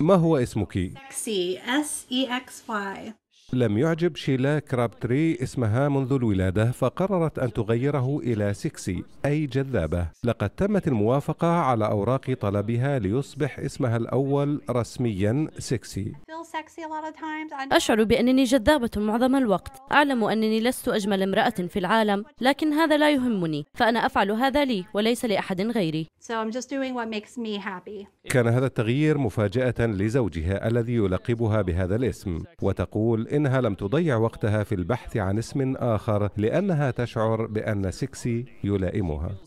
ما هو اسمك؟ سكسي S اي e لم يعجب شيلا كرابتري اسمها منذ الولادة فقررت أن تغيره إلى سيكسي أي جذابة لقد تمت الموافقة على أوراق طلبها ليصبح اسمها الأول رسميا سيكسي أشعر بأنني جذابة معظم الوقت أعلم أنني لست أجمل امرأة في العالم لكن هذا لا يهمني فأنا أفعل هذا لي وليس لأحد غيري كان هذا التغيير مفاجأة لزوجها الذي يلقبها بهذا الاسم وتقول إنها لم تضيع وقتها في البحث عن اسم آخر لأنها تشعر بأن سكسي يلائمها